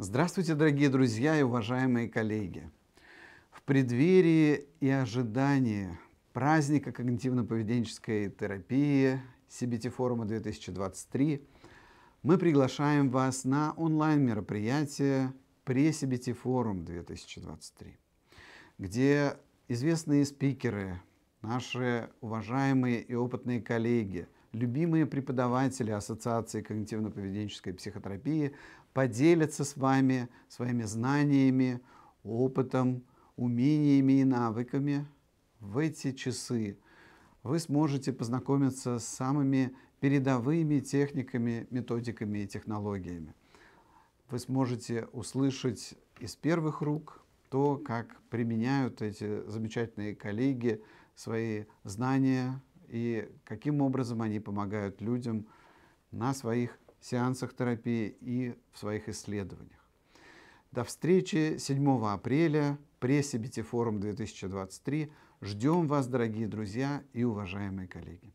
Здравствуйте, дорогие друзья и уважаемые коллеги! В преддверии и ожидании праздника когнитивно-поведенческой терапии CBT форума 2023 мы приглашаем вас на онлайн-мероприятие Pre-CBT форум 2023, где известные спикеры, наши уважаемые и опытные коллеги – любимые преподаватели Ассоциации когнитивно-поведенческой психотерапии поделятся с вами своими знаниями, опытом, умениями и навыками. В эти часы вы сможете познакомиться с самыми передовыми техниками, методиками и технологиями. Вы сможете услышать из первых рук то, как применяют эти замечательные коллеги свои знания, и каким образом они помогают людям на своих сеансах терапии и в своих исследованиях. До встречи 7 апреля, прессе форум 2023. Ждем вас, дорогие друзья и уважаемые коллеги.